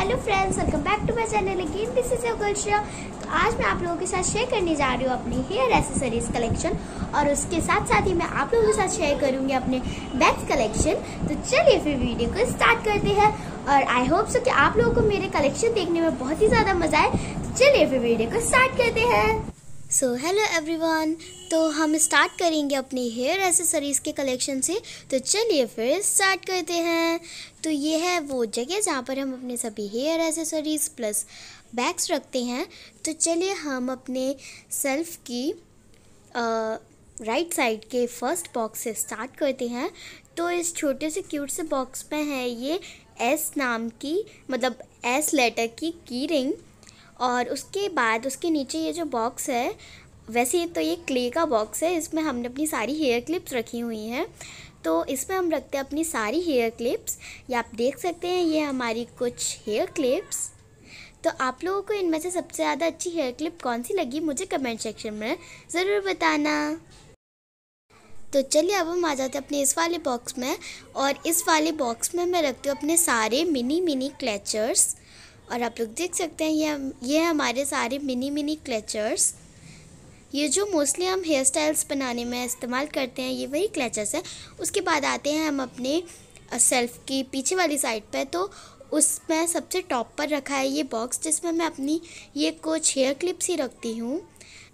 hello friends welcome back to my channel लेकिन this is your तो आज मैं आप लोगों के साथ शेयर करने जा रही हूँ अपनी हेयर एसेसरीज कलेक्शन और उसके साथ साथ ही मैं आप लोगों के साथ शेयर करूँगी अपने बेस्ट कलेक्शन तो चलिए फिर वीडियो को स्टार्ट करते हैं और आई होप सो कि आप लोगों को मेरे कलेक्शन देखने में बहुत ही ज़्यादा मज़ा आए तो चलिए फिर वीडियो को स्टार्ट करते हैं सो हेलो एवरीवन तो हम स्टार्ट करेंगे अपनी हेयर एसेसरीज़ के कलेक्शन से तो चलिए फिर स्टार्ट करते हैं तो ये है वो जगह जहाँ पर हम अपने सभी हेयर एसेसरीज़ प्लस बैग्स रखते हैं तो चलिए हम अपने सेल्फ की राइट साइड के फर्स्ट बॉक्स से स्टार्ट करते हैं तो इस छोटे से क्यूट से बॉक्स में है ये एस नाम की मतलब एस लेटर की की रिंग और उसके बाद उसके नीचे ये जो बॉक्स है वैसे तो ये क्ले का बॉक्स है इसमें हमने अपनी सारी हेयर क्लिप्स रखी हुई हैं तो इसमें हम रखते हैं अपनी सारी हेयर क्लिप्स ये आप देख सकते हैं ये हमारी कुछ हेयर क्लिप्स तो आप लोगों को इनमें से सबसे ज़्यादा अच्छी हेयर क्लिप कौन सी लगी मुझे कमेंट सेक्शन में ज़रूर बताना तो चलिए अब हम आ जाते हैं अपने इस वाले बॉक्स में और इस वाले बॉक्स में मैं रखती हूँ अपने सारे मिनी मिनी क्लेचर्स और आप लोग देख सकते हैं ये ये हमारे सारे मिनी मिनी क्लेचर्स ये जो मोस्टली हम हेयर स्टाइल्स बनाने में इस्तेमाल करते हैं ये वही क्लेचर्स है उसके बाद आते हैं हम अपने सेल्फ की पीछे वाली साइड पर तो उसमें सबसे टॉप पर रखा है ये बॉक्स जिसमें मैं अपनी ये कुछ हेयर क्लिप्स ही रखती हूँ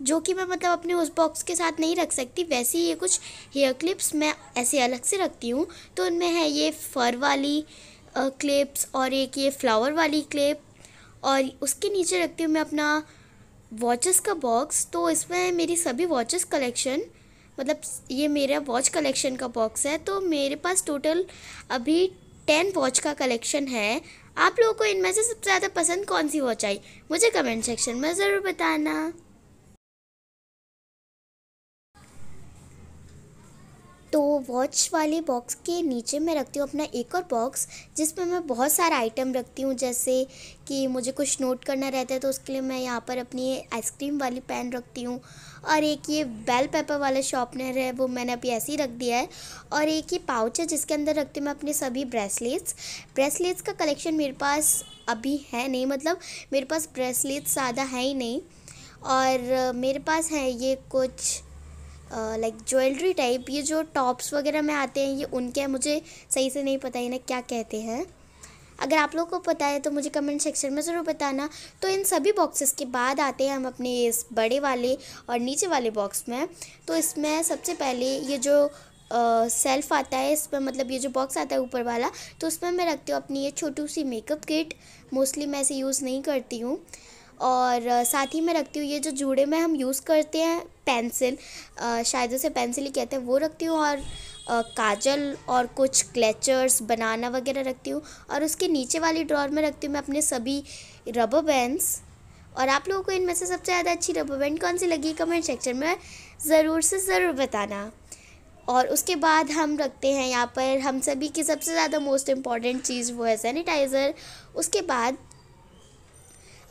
जो कि मैं मतलब अपने उस बॉक्स के साथ नहीं रख सकती वैसे ही ये कुछ हेयर क्लिप्स मैं ऐसे अलग से रखती हूँ तो उनमें है ये फर वाली क्लिप्स और एक ये फ्लावर वाली क्लिप और उसके नीचे रखती हूँ मैं अपना वॉचेस का बॉक्स तो इसमें मेरी सभी वॉचेस कलेक्शन मतलब ये मेरा वॉच कलेक्शन का बॉक्स है तो मेरे पास टोटल अभी टेन वॉच का कलेक्शन है आप लोगों को इनमें से सबसे ज़्यादा पसंद कौन सी वॉच आई मुझे कमेंट सेक्शन में ज़रूर बताना तो वॉच वाले बॉक्स के नीचे मैं रखती हूँ अपना एक और बॉक्स जिसमें मैं बहुत सारा आइटम रखती हूँ जैसे कि मुझे कुछ नोट करना रहता है तो उसके लिए मैं यहाँ पर अपनी आइसक्रीम वाली पेन रखती हूँ और एक ये बेल पेपर वाला शॉपनर है वो मैंने अभी ऐसे ही रख दिया है और एक ये पाउच है जिसके अंदर रखती हूँ मैं अपने सभी ब्रेसलेट्स ब्रेसलेट्स का कलेक्शन मेरे पास अभी है नहीं मतलब मेरे पास ब्रेसलेट्स ज़्यादा है ही नहीं और मेरे पास है ये कुछ लाइक ज्वेलरी टाइप ये जो टॉप्स वगैरह में आते हैं ये उनके हैं मुझे सही से नहीं पता इन्हें क्या कहते हैं अगर आप लोगों को पता है तो मुझे कमेंट सेक्शन में ज़रूर बताना तो इन सभी बॉक्सेस के बाद आते हैं हम अपने इस बड़े वाले और नीचे वाले बॉक्स में तो इसमें सबसे पहले ये जो सेल्फ आता है इसमें मतलब ये जो बॉक्स आता है ऊपर वाला तो उसमें मैं रखती हूँ अपनी ये छोटी सी मेकअप किट मोस्टली मैं इसे यूज़ नहीं करती हूँ और साथ ही मैं रखती हूँ ये जो जूड़े में हम यूज़ करते हैं पेंसिल शायद उसे पेंसिल ही कहते हैं वो रखती हूँ और काजल और कुछ क्लेचर्स बनाना वगैरह रखती हूँ और उसके नीचे वाली ड्रॉर में रखती हूँ मैं अपने सभी रबर बैंड्स और आप लोगों को इनमें से सबसे ज़्यादा अच्छी रबर बैंड कौन सी लगी कमेंट सेक्शन में ज़रूर से ज़रूर बताना और उसके बाद हम रखते हैं यहाँ पर हम सभी की सबसे ज़्यादा मोस्ट इम्पॉर्टेंट चीज़ वो है सैनिटाइज़र उसके बाद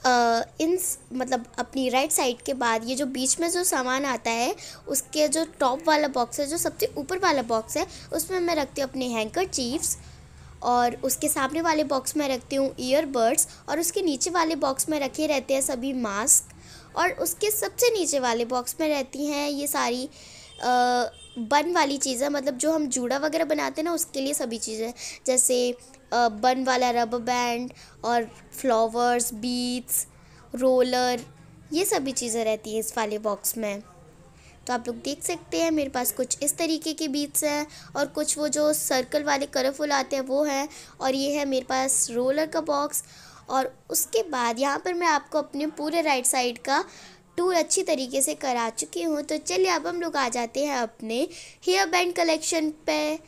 इन मतलब अपनी राइट साइड के बाद ये जो बीच में जो सामान आता है उसके जो टॉप वाला बॉक्स है जो सबसे ऊपर वाला बॉक्स है उसमें मैं रखती हूँ अपने हैंकर चीप्स और उसके सामने वाले बॉक्स में रखती हूँ ईयरबड्स और उसके नीचे वाले बॉक्स में रखे रहते हैं सभी मास्क और उसके सबसे नीचे वाले बॉक्स में रहती हैं ये सारी आ, बन वाली चीज़ें मतलब जो हम जूड़ा वगैरह बनाते हैं ना उसके लिए सभी चीज़ें जैसे बन वाला रबर बैंड और फ्लावर्स बीट्स रोलर ये सभी चीज़ें रहती हैं इस वाले बॉक्स में तो आप लोग देख सकते हैं मेरे पास कुछ इस तरीके के बीट्स हैं और कुछ वो जो सर्कल वाले कलरफुल आते हैं वो हैं और ये है मेरे पास रोलर का बॉक्स और उसके बाद यहाँ पर मैं आपको अपने पूरे राइट साइड का टूर अच्छी तरीके से करा चुकी हूँ तो चलिए अब हम लोग आ जाते हैं अपने हेयर बैंड कलेक्शन पे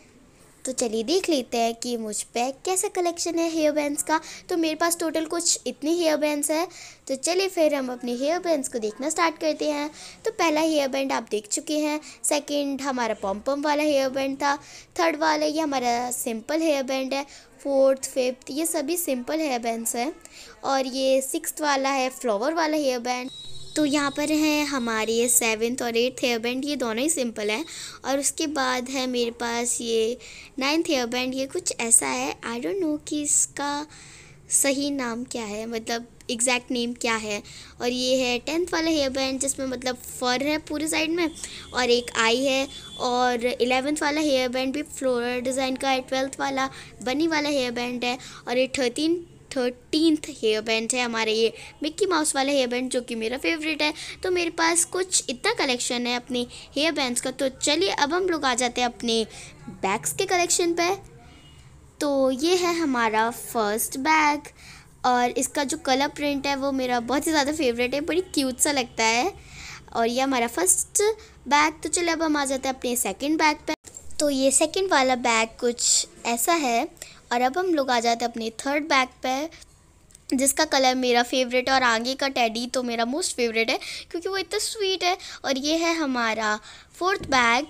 तो चलिए देख लेते हैं कि मुझ पर कैसा कलेक्शन है हेयर बैंड्स का तो मेरे पास टोटल कुछ इतने हेयर बैंड्स है तो चलिए फिर हम अपने हेयर बैंड्स को देखना स्टार्ट करते हैं तो पहला हेयर बैंड आप देख चुके हैं सेकेंड हमारा पम्पम वाला हेयर बैंड था थर्ड वाला ये हमारा सिंपल हेयर बैंड है फोर्थ फिफ्थ ये सभी सिंपल हेयर बैंड्स हैं और ये सिक्स वाला है फ्लावर वाला हेयर बैंड तो यहाँ पर है हमारे सेवन्थ और एट्थ हेयर बैंड ये दोनों ही सिंपल हैं और उसके बाद है मेरे पास ये नाइन्थ हेयर बैंड ये कुछ ऐसा है आई डोंट नो कि इसका सही नाम क्या है मतलब एग्जैक्ट नेम क्या है और ये है टेंथ वाला हेयर बैंड जिसमें मतलब फर है पूरी साइड में और एक आई है और इलेवेंथ वाला हेयर बैंड भी फ्लोरल डिज़ाइन का है ट्वेल्थ वाला बनी वाला हेयर बैंड है और ये थर्टीन थर्टीनथ हेयर बैंड है हमारे ये मिक्की माउस वाला हेयर बैंड जो कि मेरा फेवरेट है तो मेरे पास कुछ इतना कलेक्शन है अपने हेयर बैंड का तो चलिए अब हम लोग आ जाते हैं अपने बैग्स के कलेक्शन पर तो ये है हमारा फर्स्ट बैग और इसका जो कलर प्रिंट है वो मेरा बहुत ही ज़्यादा फेवरेट है बड़ी क्यूट सा लगता है और ये हमारा फर्स्ट बैग तो चलिए अब हम आ जाते हैं अपने सेकंड बैग पे तो ये सेकंड वाला बैग कुछ ऐसा है और अब हम लोग आ जाते हैं अपने थर्ड बैग पे जिसका कलर मेरा फेवरेट है और आगे का टैडी तो मेरा मोस्ट फेवरेट है क्योंकि वो इतना स्वीट है और ये है हमारा फोर्थ बैग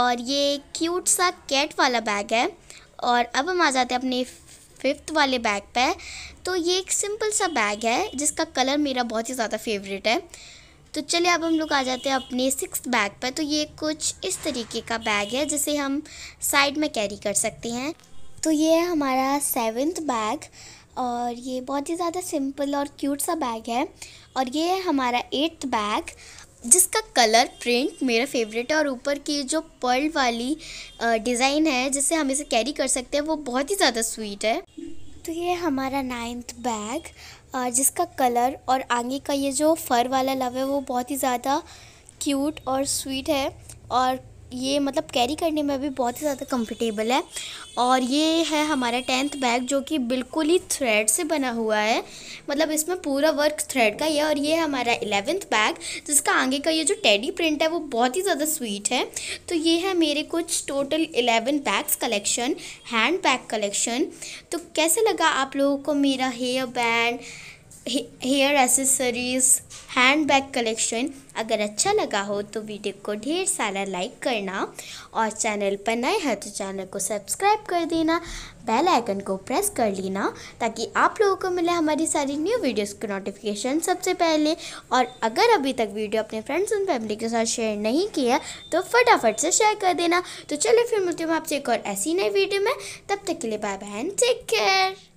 और ये क्यूट सा कैट वाला बैग है और अब हम आ जाते हैं अपने फिफ्थ वाले बैग पे तो ये एक सिंपल सा बैग है जिसका कलर मेरा बहुत ही ज़्यादा फेवरेट है तो चलिए अब हम लोग आ जाते हैं अपने सिक्स बैग पर तो ये कुछ इस तरीके का बैग है जिसे हम साइड में कैरी कर सकते हैं तो ये है हमारा सेवेंथ बैग और ये बहुत ही ज़्यादा सिंपल और क्यूट सा बैग है और ये है हमारा एट्थ बैग जिसका कलर प्रिंट मेरा फेवरेट है और ऊपर की जो पर्ल वाली डिज़ाइन है जिससे हम इसे कैरी कर सकते हैं वो बहुत ही ज़्यादा स्वीट है तो ये हमारा नाइन्थ बैग जिसका कलर और आगे का ये जो फर वाला लव है वो बहुत ही ज़्यादा क्यूट और स्वीट है और ये मतलब कैरी करने में भी बहुत ही ज़्यादा कंफर्टेबल है और ये है हमारा टेंथ बैग जो कि बिल्कुल ही थ्रेड से बना हुआ है मतलब इसमें पूरा वर्क थ्रेड का ही है और ये है हमारा एलेवेंथ बैग जिसका आगे का ये जो टेडी प्रिंट है वो बहुत ही ज़्यादा स्वीट है तो ये है मेरे कुछ total eleven bags collection handbag collection तो कैसे लगा आप लोगों को मेरा hair band hair accessories handbag collection अगर अच्छा लगा हो तो वीडियो को ढेर सारा लाइक करना और चैनल पर नए हैं तो चैनल को सब्सक्राइब कर देना बेल आइकन को प्रेस कर लेना ताकि आप लोगों को मिले हमारी सारी न्यू वीडियोस की नोटिफिकेशन सबसे पहले और अगर अभी तक वीडियो अपने फ्रेंड्स एंड फैमिली के साथ शेयर नहीं किया तो फटाफट से शेयर कर देना तो चलिए फिर मिलती हूँ आपसे एक और ऐसी नई वीडियो में तब तक के लिए bye bye and take care